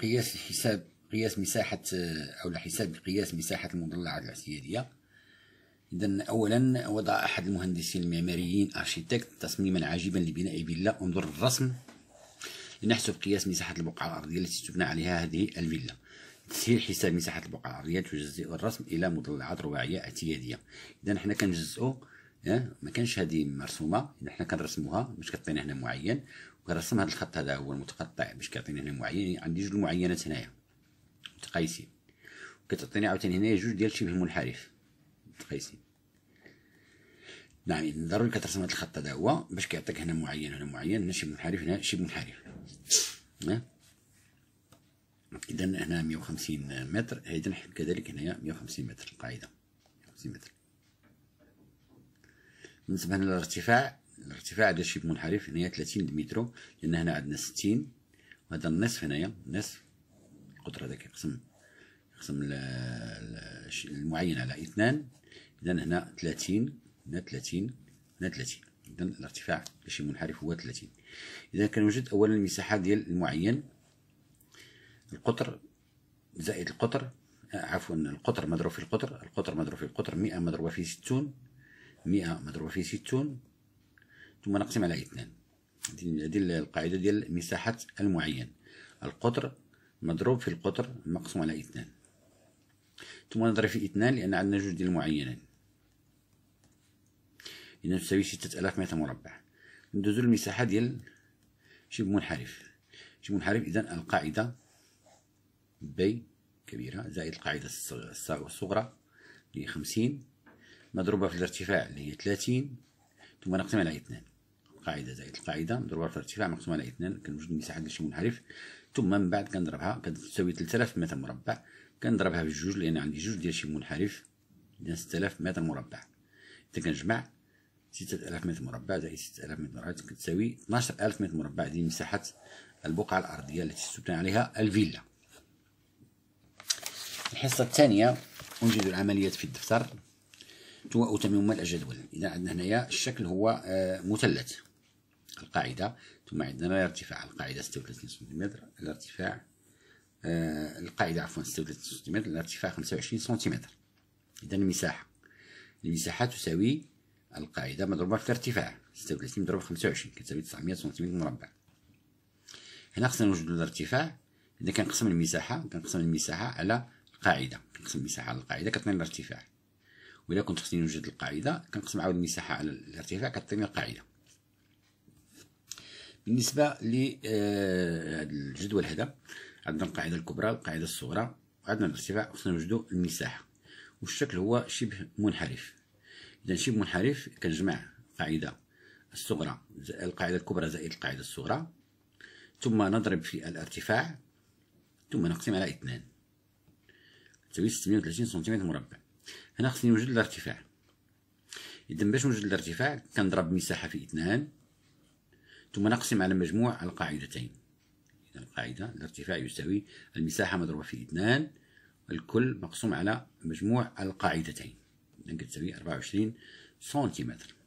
قياس حساب قياس مساحة آه، أو لحساب قياس مساحة المضلعات الاعتيادية إذا أولا وضع أحد المهندسين المعماريين أرشيتكت تصميما عجيبا لبناء فيلا انظر الرسم لنحسب قياس مساحة البقعة الأرضية التي تبنى عليها هذه الفيلا تسهيل حساب مساحة البقعة الأرضية تجزئ الرسم إلى مضلعات رباعية اعتيادية إذا حنا كنجزئو آه، ما كانش هذه مرسومه حنا كنرسموها باش كتعطينا هنا معين نرسم هذا الخط هذا هو المتقطع باش كيعطيني هنا معين عندي جوج معينات هنايا متقايسين كتعطيني عاوتاني هنايا جوج ديال شبه منحرف متقايسين نعم اذا ضروري كترسم هذا الخط هذا هو باش كيعطيك هنا معين هنا معين هنا شبه منحرف هنا شبه منحرف اذا هنا 150 متر اذا كذلك هنايا 150 متر القاعده 150 متر بالنسبه للارتفاع الارتفاع هذا شبه منحرف هنايا 30 متر لان هنا عندنا 60 وهذا النصف هنايا النصف القطر هذا كيقسم يقسم المعين على اثنان اذا هنا 30 هنا 30 هنا 30 اذا الارتفاع شبه منحرف هو 30 اذا كنوجد اولا المساحه ديال المعين القطر زائد القطر آه، عفوا القطر مضروب في القطر القطر مضروب في القطر 100 مضروبه في 60 100 مضروبه في 60 ثم نقسم على اثنان هذه القاعدة ديال مساحة المعين القطر مضروب في القطر مقسوم على اثنان ثم نضرب في اثنان لأن عندنا جوج ديال المعينين إذا تساوي ستة آلاف متر مربع ندوزو للمساحة ديال شبه منحرف شبه منحرف إذا القاعدة بي كبيرة زائد القاعدة الصغرى اللي هي خمسين مضروبة في الارتفاع اللي هي ثلاثين ثم نقسم على اثنان القاعده زائد القاعده مضروبه في الارتفاع مقسومه على اثنان كنوجد المساحه ديال شي منحرف ثم من بعد كنضربها كتساوي 3000 متر مربع كنضربها بجوج لان عندي جوج ديال شي منحرف اذا 6000 متر مربع اذا كنجمع 6000 متر مربع زائد 6000 متر مربع كتساوي 12000 متر مربع ديال مساحه البقعه الارضيه التي تبنى عليها الفيلا الحصه الثانيه انجز العمليات في الدفتر أتمم الجدول إذا عندنا هنايا الشكل هو آه، مثلث وفق القاعدة ثم عندنا الارتفاع القاعدة 36 سنتيمتر الارتفاع آه القاعدة عفوا 36 سنتيمتر الارتفاع 25 سنتيمتر إذا المساحة المساحة تساوي القاعدة مضروبة في الارتفاع 36 مضروبة 25 كتساوي 900 سنتيمتر مربع هنا خصنا نوجدو الارتفاع إذا كنقسم المساحة كنقسم المساحة على القاعدة كنقسم المساحة على القاعدة كتعطيني الارتفاع وإذا كنت خصني نوجد القاعدة كنقسم عاود المساحة على الارتفاع كتعطيني القاعدة بالنسبه هذا آه، الجدول هذا عندنا القاعده الكبرى والقاعده الصغرى وعندنا الارتفاع خصنا نوجدوا المساحه والشكل هو شبه منحرف اذا شبه منحرف كنجمع القاعده الصغرى القاعده الكبرى زائد القاعده الصغرى ثم نضرب في الارتفاع ثم نقسم على اثنان تساوي 630 سنتيمتر مربع هنا خصني نوجد الارتفاع اذا باش نوجد الارتفاع كنضرب مساحه في اثنان ثم نقسم على مجموع القاعدتين إذا القاعدة الارتفاع يساوي المساحة مضروبة في اثنان الكل مقسوم على مجموع القاعدتين إذا كتساوي 24 سنتيمتر